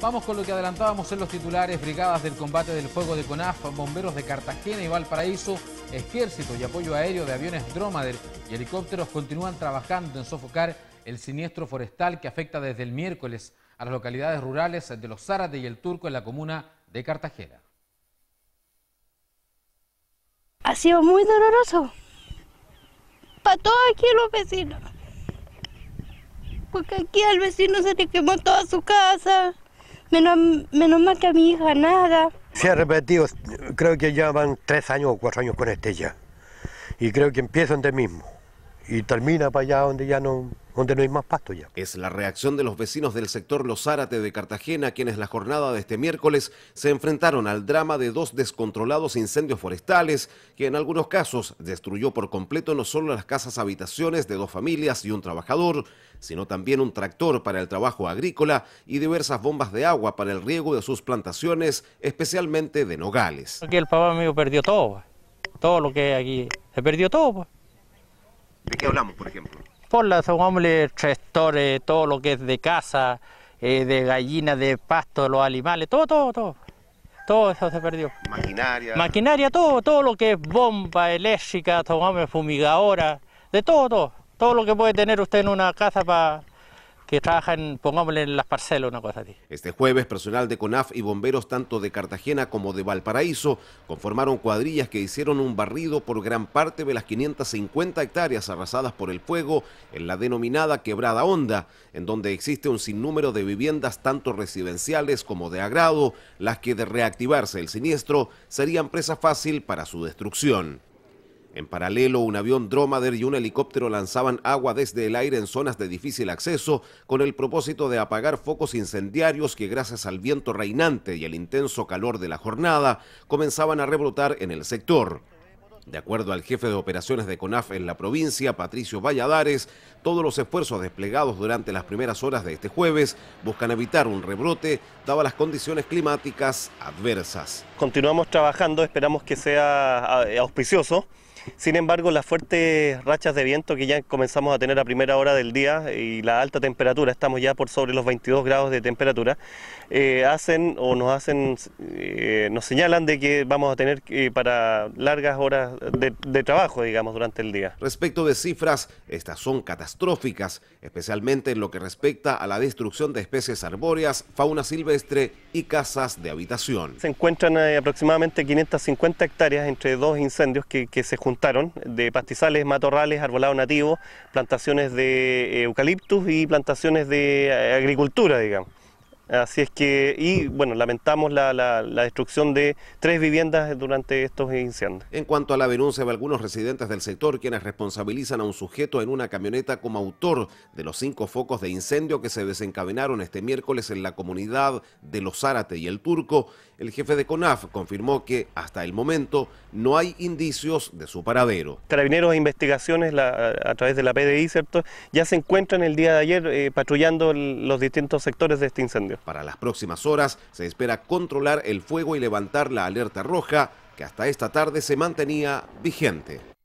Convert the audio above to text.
Vamos con lo que adelantábamos en los titulares, brigadas del combate del fuego de CONAF, bomberos de Cartagena y Valparaíso, ejército y apoyo aéreo de aviones Dromader y helicópteros continúan trabajando en sofocar el siniestro forestal que afecta desde el miércoles a las localidades rurales de Los Zárate y El Turco en la comuna de Cartagena. Ha sido muy doloroso para todos aquí los vecinos, porque aquí al vecino se le quemó toda su casa. Menos, menos mal que a mi hija nada. Se ha repetido, creo que ya van tres años o cuatro años con este ya. Y creo que empiezan de mismo y termina para allá donde ya no, hay más pasto ya. Es la reacción de los vecinos del sector Los Árate de Cartagena, quienes la jornada de este miércoles se enfrentaron al drama de dos descontrolados incendios forestales, que en algunos casos destruyó por completo no solo las casas habitaciones de dos familias y un trabajador, sino también un tractor para el trabajo agrícola y diversas bombas de agua para el riego de sus plantaciones, especialmente de nogales. Aquí el papá mío perdió todo, pues. todo lo que hay aquí, se perdió todo. Pues. ¿De qué hablamos, por ejemplo? Por las, de tractores, todo lo que es de casa, eh, de gallinas, de pasto, los animales, todo, todo, todo. Todo eso se perdió. Maquinaria. Maquinaria, todo, todo lo que es bomba eléctrica, hombres fumigadora, de todo, todo. Todo lo que puede tener usted en una casa para que trabajan, pongámosle en las parcelas una cosa así. Este jueves, personal de CONAF y bomberos tanto de Cartagena como de Valparaíso conformaron cuadrillas que hicieron un barrido por gran parte de las 550 hectáreas arrasadas por el fuego en la denominada Quebrada Honda, en donde existe un sinnúmero de viviendas tanto residenciales como de agrado, las que de reactivarse el siniestro serían presa fácil para su destrucción. En paralelo, un avión Dromader y un helicóptero lanzaban agua desde el aire en zonas de difícil acceso con el propósito de apagar focos incendiarios que gracias al viento reinante y el intenso calor de la jornada comenzaban a rebrotar en el sector. De acuerdo al jefe de operaciones de CONAF en la provincia, Patricio Valladares, todos los esfuerzos desplegados durante las primeras horas de este jueves buscan evitar un rebrote, dadas las condiciones climáticas adversas. Continuamos trabajando, esperamos que sea ah, eh, auspicioso. Sin embargo, las fuertes rachas de viento que ya comenzamos a tener a primera hora del día y la alta temperatura, estamos ya por sobre los 22 grados de temperatura, eh, hacen o nos hacen, eh, nos señalan de que vamos a tener eh, para largas horas de, trabajo, digamos, durante el día. Respecto de cifras, estas son catastróficas, especialmente en lo que respecta a la destrucción de especies arbóreas, fauna silvestre y casas de habitación. Se encuentran aproximadamente 550 hectáreas entre dos incendios que, que se juntan de pastizales, matorrales, arbolado nativo, plantaciones de eh, eucaliptus y plantaciones de eh, agricultura, digamos. Así es que, y bueno, lamentamos la, destrucción de tres viviendas durante estos incendios. En cuanto a la denuncia de algunos residentes del sector, quienes responsabilizan a un sujeto en una camioneta como autor de los cinco focos de incendio que se desencadenaron este miércoles en la comunidad de Los Zárate y el Turco, el jefe de CONAF confirmó que hasta el momento no hay indicios de su paradero. Carabineros e investigaciones a, través de la PDI, ¿cierto? Ya se encuentran el día de ayer eh, patrullando los distintos sectores de este incendio. Para las próximas horas se espera controlar el fuego y levantar la alerta roja que hasta esta tarde se mantenía vigente.